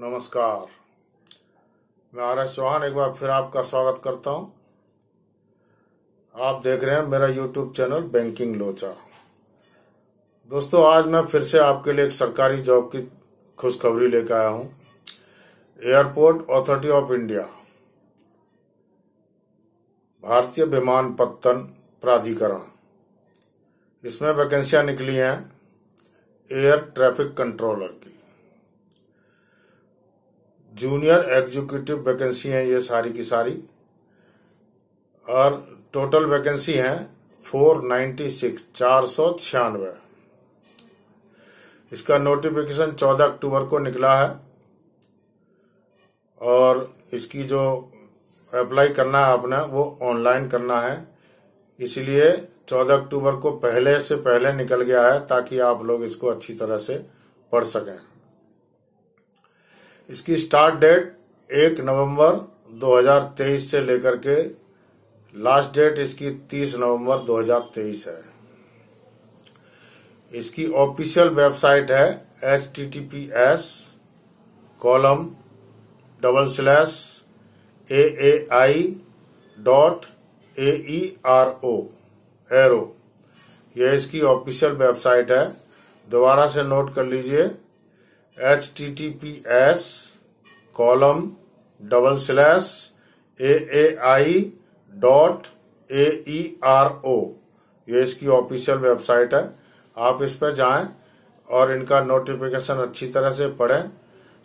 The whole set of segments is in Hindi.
नमस्कार मैं आर एस चौहान एक बार फिर आपका स्वागत करता हूं आप देख रहे हैं मेरा यूट्यूब चैनल बैंकिंग लोचा दोस्तों आज मैं फिर से आपके लिए एक सरकारी जॉब की खुशखबरी लेकर आया हूं एयरपोर्ट अथॉरिटी ऑफ इंडिया भारतीय विमान पत्तन प्राधिकरण इसमें वैकेंसियां निकली हैं एयर ट्रैफिक कंट्रोलर की जूनियर एग्जीक्यूटिव वैकेंसी हैं ये सारी की सारी और टोटल वैकेंसी है फोर नाइन्टी सिक्स चार सौ छियानवे इसका नोटिफिकेशन चौदह अक्टूबर को निकला है और इसकी जो अप्लाई करना है आपने वो ऑनलाइन करना है इसलिए 14 अक्टूबर को पहले से पहले निकल गया है ताकि आप लोग इसको अच्छी तरह से पढ़ सकें इसकी स्टार्ट डेट एक नवंबर 2023 से लेकर के लास्ट डेट इसकी 30 नवंबर 2023 है इसकी ऑफिशियल वेबसाइट है H T T P S colon double slash A A I dot A E R O aero यह इसकी ऑफिशियल वेबसाइट है दोबारा से नोट कर लीजिए H T T P S colon double slash A A I dot A E R O ये इसकी ऑफिशियल वेबसाइट है आप इस पर जाएं और इनका नोटिफिकेशन अच्छी तरह से पढ़ें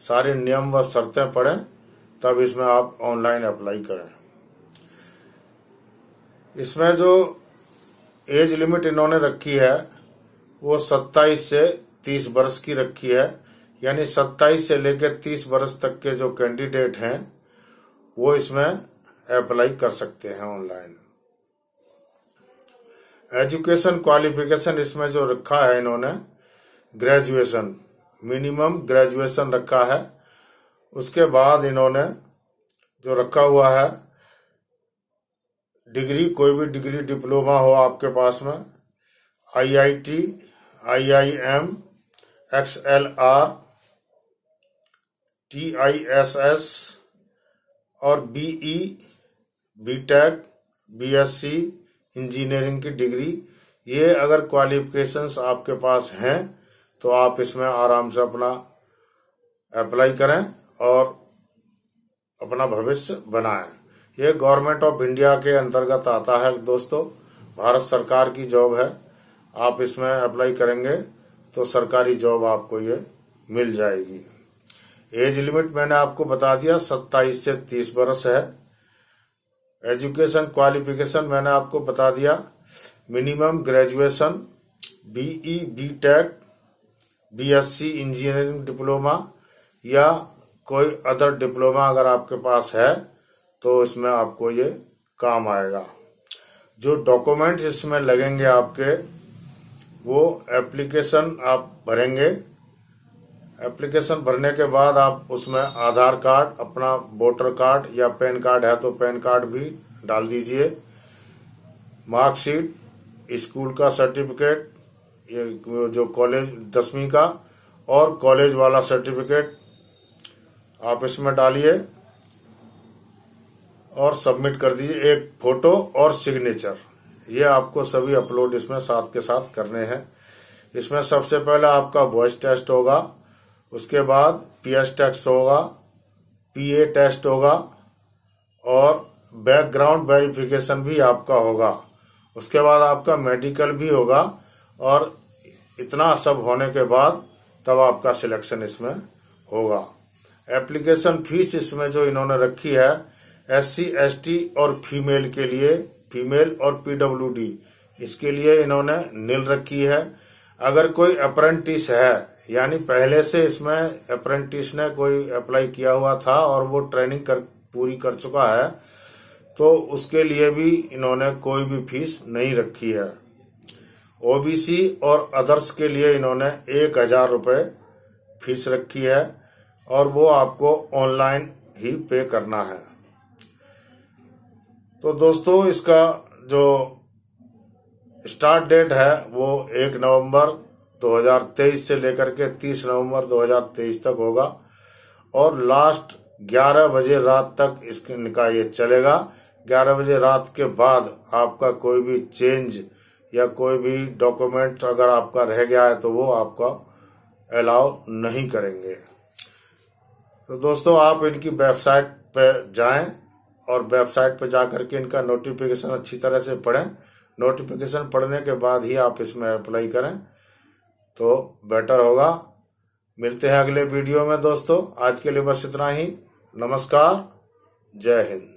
सारे नियम व शर्तें पढ़ें तब इसमें आप ऑनलाइन अप्लाई करें इसमें जो एज लिमिट इन्होंने रखी है वो 27 से 30 वर्ष की रखी है यानी 27 से लेकर 30 वर्ष तक के जो कैंडिडेट हैं वो इसमें अप्लाई कर सकते हैं ऑनलाइन एजुकेशन क्वालिफिकेशन इसमें जो रखा है इन्होंने ग्रेजुएशन मिनिमम ग्रेजुएशन रखा है उसके बाद इन्होंने जो रखा हुआ है डिग्री कोई भी डिग्री डिप्लोमा हो आपके पास में IIT IIM XLR T I S S और बीई बीटेक बीएससी इंजीनियरिंग की डिग्री ये अगर क्वालिफिकेशंस आपके पास हैं तो आप इसमें आराम से अपना अप्लाई करें और अपना भविष्य बनाएं ये गवर्नमेंट ऑफ इंडिया के अंतर्गत आता है दोस्तों भारत सरकार की जॉब है आप इसमें अप्लाई करेंगे तो सरकारी जॉब आपको ये मिल जाएगी एज लिमिट मैंने आपको बता दिया 27 से 30 वर्ष है एजुकेशन क्वालिफिकेशन मैंने आपको बता दिया minimum graduation BE B Tech BSc engineering diploma या कोई अदर डिप्लोमा अगर आपके पास है तो इसमें आपको ये काम आएगा जो डॉक्यूमेंट इसमें लगेंगे आपके वो एप्लीकेशन आप भरेंगे एप्लीकेशन भरने के बाद आप उसमें आधार कार्ड अपना वोटर कार्ड या पैन कार्ड है तो पैन कार्ड भी डाल दीजिए मार्कशीट स्कूल का सर्टिफिकेट ये जो कॉलेज दसवीं का और कॉलेज वाला सर्टिफिकेट आप इसमें डालिए और सबमिट कर दीजिए एक फोटो और सिग्नेचर ये आपको सभी अपलोड इसमें साथ के साथ करने हैं इसमें सबसे पहले आपका वॉइस टेस्ट होगा उसके बाद पीएस टेस्ट होगा पीए टेस्ट होगा और बैकग्राउंड वेरिफिकेशन भी आपका होगा उसके बाद आपका मेडिकल भी होगा और इतना सब होने के बाद तब आपका सिलेक्शन इसमें होगा एप्लीकेशन फीस इसमें जो इन्होंने रखी है एससी एसटी और फीमेल के लिए फीमेल और पीडब्ल्यूडी इसके लिए इन्होंने नील रखी है अगर कोई अप्रेंटिस है यानी पहले से इसमें अप्रेंटिस ने कोई अप्लाई किया हुआ था और वो ट्रेनिंग कर पूरी कर चुका है तो उसके लिए भी इन्होंने कोई भी फीस नहीं रखी है ओबीसी और अदर्स के लिए इन्होंने एक हजार रूपये फीस रखी है और वो आपको ऑनलाइन ही पे करना है तो दोस्तों इसका जो स्टार्ट डेट है वो एक नवंबर 2023 से लेकर के 30 नवंबर 2023 तक होगा और लास्ट 11 बजे रात तक इसके इनका ये चलेगा 11 बजे रात के बाद आपका कोई भी चेंज या कोई भी डॉक्यूमेंट अगर आपका रह गया है तो वो आपका अलाउ नहीं करेंगे तो दोस्तों आप इनकी वेबसाइट पे जाएं और वेबसाइट पे जाकर के इनका नोटिफिकेशन अच्छी तरह से पढ़ें नोटिफिकेशन पढ़ने के बाद ही आप इसमें अप्लाई करें तो बेटर होगा मिलते हैं अगले वीडियो में दोस्तों आज के लिए बस इतना ही नमस्कार जय हिंद